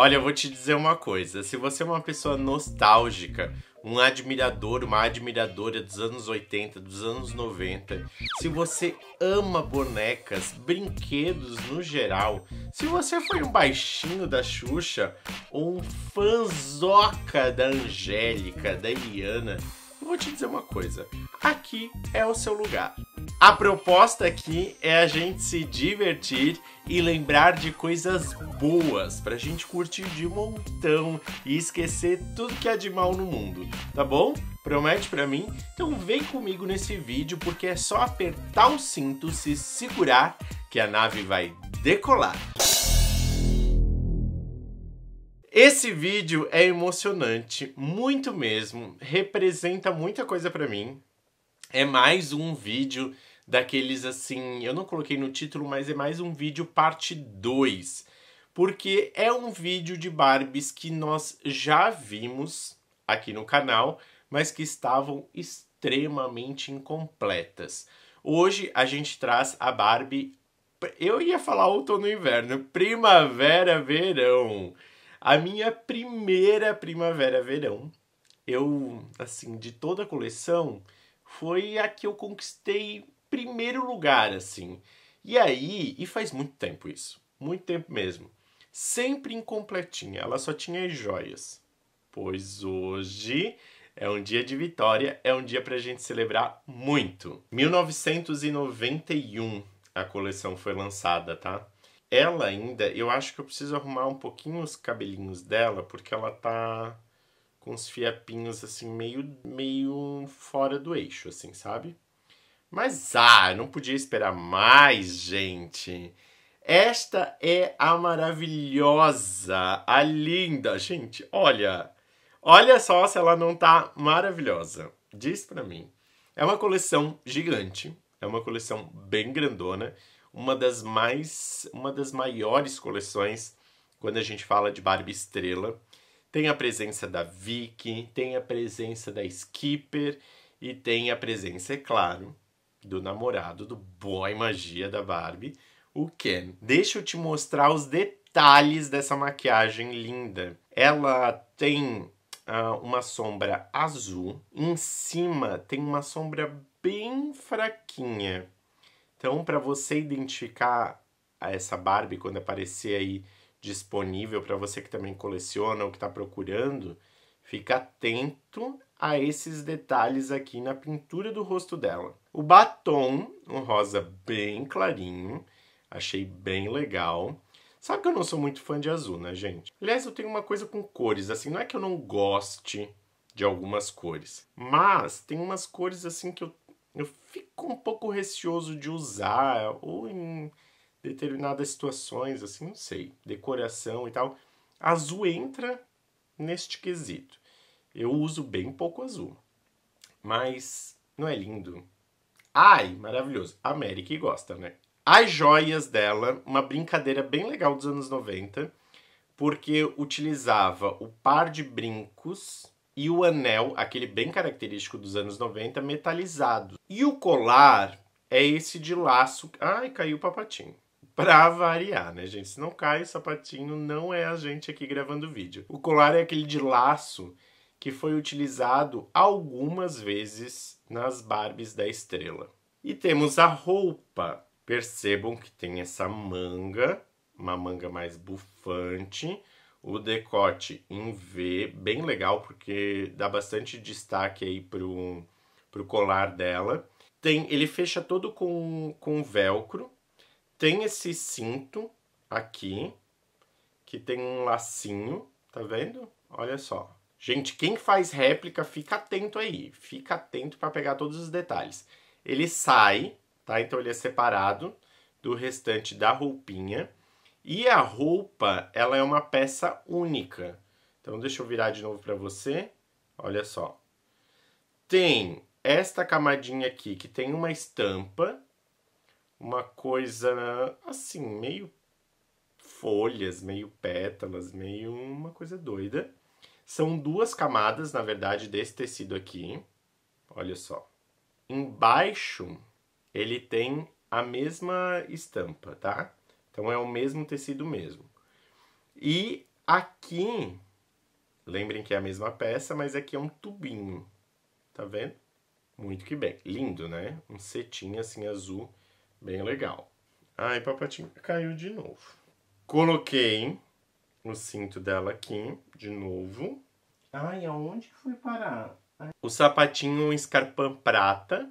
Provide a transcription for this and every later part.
Olha, eu vou te dizer uma coisa. Se você é uma pessoa nostálgica, um admirador, uma admiradora dos anos 80, dos anos 90, se você ama bonecas, brinquedos no geral, se você foi um baixinho da Xuxa ou um fanzoca da Angélica, da Eliana, eu vou te dizer uma coisa. Aqui é o seu lugar. A proposta aqui é a gente se divertir e lembrar de coisas boas, pra gente curtir de montão e esquecer tudo que há de mal no mundo, tá bom? Promete pra mim? Então vem comigo nesse vídeo porque é só apertar o cinto, se segurar, que a nave vai decolar. Esse vídeo é emocionante, muito mesmo, representa muita coisa pra mim. É mais um vídeo daqueles assim. Eu não coloquei no título, mas é mais um vídeo parte 2. Porque é um vídeo de Barbies que nós já vimos aqui no canal, mas que estavam extremamente incompletas. Hoje a gente traz a Barbie. Eu ia falar outono e inverno, primavera, verão. A minha primeira primavera, verão, eu, assim, de toda a coleção, foi a que eu conquistei primeiro lugar, assim. E aí, e faz muito tempo isso, muito tempo mesmo. Sempre incompletinha, ela só tinha joias. Pois hoje é um dia de vitória, é um dia pra gente celebrar muito. 1991 a coleção foi lançada, tá? Ela ainda, eu acho que eu preciso arrumar um pouquinho os cabelinhos dela, porque ela tá com os fiapinhos assim meio meio fora do eixo assim, sabe? Mas ah, não podia esperar mais, gente. Esta é a maravilhosa, a linda. Gente, olha. Olha só se ela não tá maravilhosa. Diz para mim. É uma coleção gigante, é uma coleção bem grandona, uma das mais uma das maiores coleções quando a gente fala de Barbie estrela. Tem a presença da Vicky, tem a presença da Skipper e tem a presença, é claro, do namorado, do boy magia da Barbie, o Ken. Deixa eu te mostrar os detalhes dessa maquiagem linda. Ela tem uh, uma sombra azul, em cima tem uma sombra bem fraquinha. Então, para você identificar essa Barbie quando aparecer aí disponível para você que também coleciona ou que está procurando, fica atento a esses detalhes aqui na pintura do rosto dela. O batom, um rosa bem clarinho, achei bem legal. Sabe que eu não sou muito fã de azul, né, gente? Aliás, eu tenho uma coisa com cores, assim, não é que eu não goste de algumas cores, mas tem umas cores, assim, que eu, eu fico um pouco receoso de usar, ou em determinadas situações, assim, não sei, decoração e tal. Azul entra neste quesito. Eu uso bem pouco azul. Mas não é lindo? Ai, maravilhoso. A Mary que gosta, né? As joias dela, uma brincadeira bem legal dos anos 90, porque utilizava o par de brincos e o anel, aquele bem característico dos anos 90, metalizado. E o colar é esse de laço. Ai, caiu o papatinho. Pra variar, né, gente? Se não cai o sapatinho, não é a gente aqui gravando vídeo. O colar é aquele de laço que foi utilizado algumas vezes nas Barbies da Estrela. E temos a roupa. Percebam que tem essa manga, uma manga mais bufante, o decote em V, bem legal porque dá bastante destaque aí pro, pro colar dela. Tem, ele fecha todo com, com velcro. Tem esse cinto aqui, que tem um lacinho, tá vendo? Olha só, Gente, quem faz réplica, fica atento aí, fica atento para pegar todos os detalhes. Ele sai, tá? Então ele é separado do restante da roupinha. E a roupa, ela é uma peça única. Então deixa eu virar de novo para você. Olha só. Tem esta camadinha aqui que tem uma estampa, uma coisa assim, meio folhas, meio pétalas, meio uma coisa doida. São duas camadas, na verdade, desse tecido aqui. Olha só. Embaixo ele tem a mesma estampa, tá? Então é o mesmo tecido mesmo. E aqui, lembrem que é a mesma peça, mas aqui é um tubinho. Tá vendo? Muito que bem. Lindo, né? Um cetim assim azul, bem legal. Ai, papatinho caiu de novo. Coloquei o cinto dela aqui, de novo. Ai, aonde foi parar? Ai. O sapatinho escarpão prata,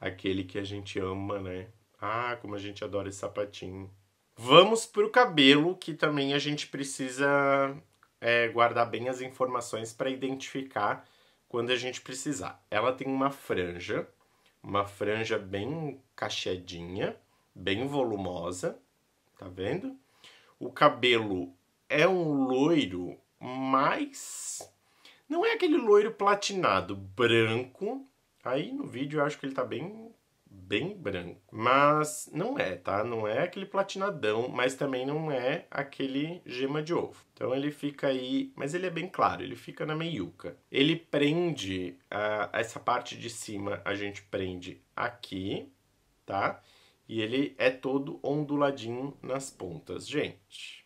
aquele que a gente ama, né? Ah, como a gente adora esse sapatinho. Vamos pro cabelo, que também a gente precisa é, guardar bem as informações para identificar quando a gente precisar. Ela tem uma franja, uma franja bem cacheadinha, bem volumosa, tá vendo? o cabelo é um loiro, mas não é aquele loiro platinado, branco. Aí no vídeo eu acho que ele tá bem bem branco, mas não é, tá? Não é aquele platinadão, mas também não é aquele gema de ovo. Então ele fica aí, mas ele é bem claro, ele fica na meiuca. Ele prende ah, essa parte de cima, a gente prende aqui, tá? E ele é todo onduladinho nas pontas. Gente,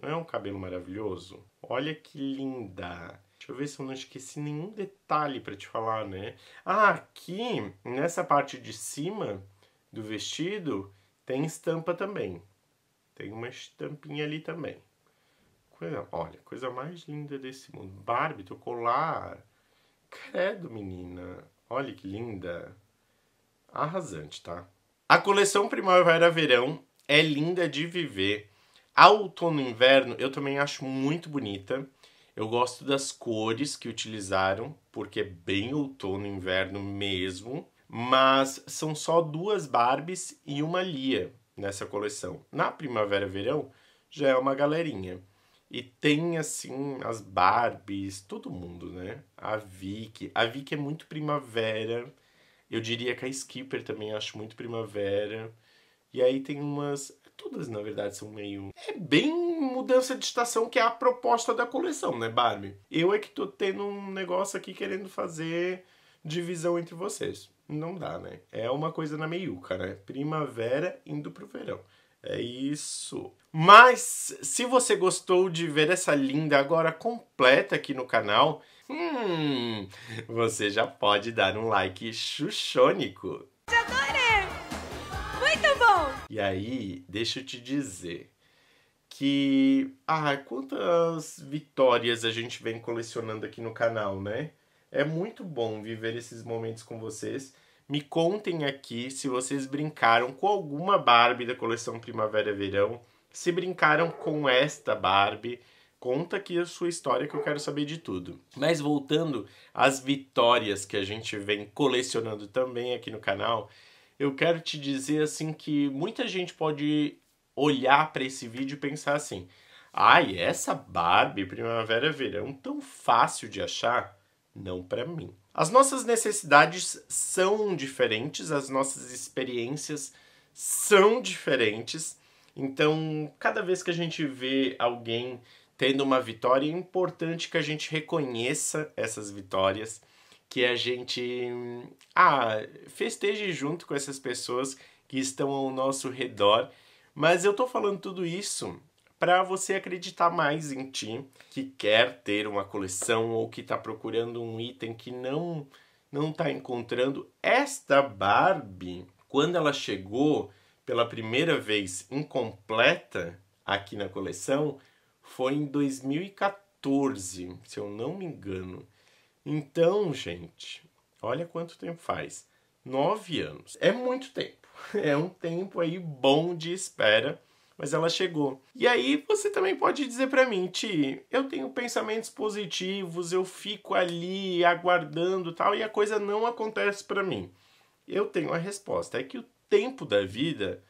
não é um cabelo maravilhoso? Olha que linda! Deixa eu ver se eu não esqueci nenhum detalhe para te falar, né? Ah, aqui, nessa parte de cima do vestido, tem estampa também. Tem uma estampinha ali também. Coisa, olha, coisa mais linda desse mundo. Barbie, teu colar. Credo, menina. Olha que linda. Arrasante, tá? A coleção Primavera-Verão é linda de viver. A outono inverno eu também acho muito bonita. Eu gosto das cores que utilizaram, porque é bem outono inverno mesmo. Mas são só duas Barbies e uma Lia nessa coleção. Na primavera-verão já é uma galerinha. E tem, assim, as Barbies, todo mundo, né? A Vicky. A Vicky é muito primavera. Eu diria que a Skipper também acho muito primavera. E aí tem umas. Todas, na verdade, são meio. É bem mudança de estação que é a proposta da coleção, né, Barbie? Eu é que tô tendo um negócio aqui querendo fazer divisão entre vocês. Não dá, né? É uma coisa na meiuca, né? Primavera indo pro verão. É isso. Mas se você gostou de ver essa linda agora completa aqui no canal, Hum, você já pode dar um like chuchônico. Adorei! Muito bom! E aí, deixa eu te dizer que... Ah, quantas vitórias a gente vem colecionando aqui no canal, né? É muito bom viver esses momentos com vocês. Me contem aqui se vocês brincaram com alguma Barbie da coleção Primavera-Verão, se brincaram com esta Barbie Conta aqui a sua história que eu quero saber de tudo. Mas voltando às vitórias que a gente vem colecionando também aqui no canal, eu quero te dizer assim que muita gente pode olhar para esse vídeo e pensar assim: "Ai, essa Barbie Primavera Verão tão fácil de achar?" Não para mim. As nossas necessidades são diferentes, as nossas experiências são diferentes. Então, cada vez que a gente vê alguém tendo uma vitória, é importante que a gente reconheça essas vitórias, que a gente ah, festeje junto com essas pessoas que estão ao nosso redor. Mas eu tô falando tudo isso para você acreditar mais em ti, que quer ter uma coleção ou que está procurando um item que não não está encontrando. Esta Barbie, quando ela chegou pela primeira vez incompleta aqui na coleção, foi em 2014, se eu não me engano. Então, gente, olha quanto tempo faz. Nove anos. É muito tempo. É um tempo aí bom de espera, mas ela chegou. E aí você também pode dizer para mim, Ti, eu tenho pensamentos positivos, eu fico ali aguardando tal e a coisa não acontece para mim. Eu tenho a resposta, é que o tempo da vida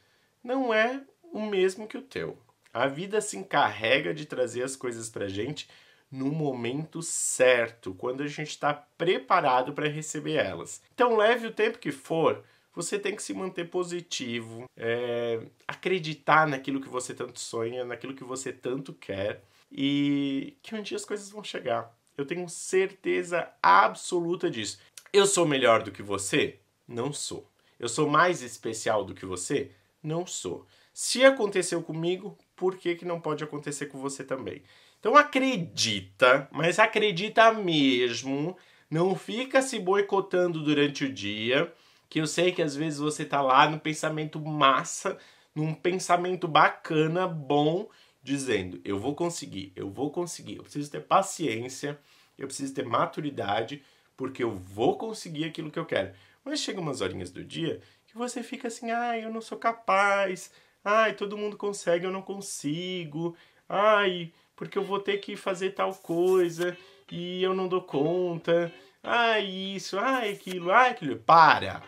não é o mesmo que o teu. A vida se encarrega de trazer as coisas para gente no momento certo, quando a gente está preparado para receber elas. Então, leve o tempo que for, você tem que se manter positivo, é, acreditar naquilo que você tanto sonha, naquilo que você tanto quer e que um dia as coisas vão chegar. Eu tenho certeza absoluta disso. Eu sou melhor do que você? Não sou. Eu sou mais especial do que você? Não sou. Se aconteceu comigo, por que, que não pode acontecer com você também? Então acredita, mas acredita mesmo. Não fica se boicotando durante o dia, que eu sei que às vezes você tá lá no pensamento massa, num pensamento bacana, bom, dizendo: eu vou conseguir, eu vou conseguir. Eu preciso ter paciência, eu preciso ter maturidade, porque eu vou conseguir aquilo que eu quero. Mas chega umas horinhas do dia que você fica assim: ah, eu não sou capaz Ai, todo mundo consegue, eu não consigo. Ai, porque eu vou ter que fazer tal coisa e eu não dou conta. Ai, isso, ai, aquilo, ai, aquilo. Para!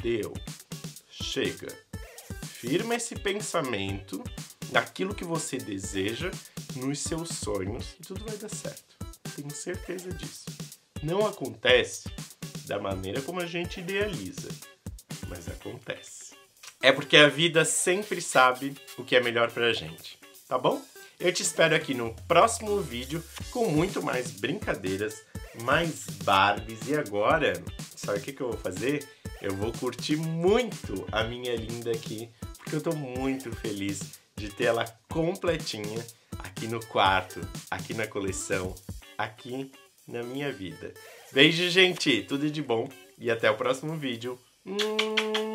Deu. Chega. Firma esse pensamento daquilo que você deseja nos seus sonhos e tudo vai dar certo. Tenho certeza disso. Não acontece da maneira como a gente idealiza, mas acontece. É porque a vida sempre sabe o que é melhor pra gente, tá bom? Eu te espero aqui no próximo vídeo com muito mais brincadeiras, mais Barbies. E agora, sabe o que, eu vou fazer? Eu vou curtir muito a minha linda aqui, porque eu tô muito feliz de ter ela completinha aqui no quarto, aqui na coleção, aqui na minha vida. Beijo, gente! Tudo de bom e até o próximo vídeo. Hum.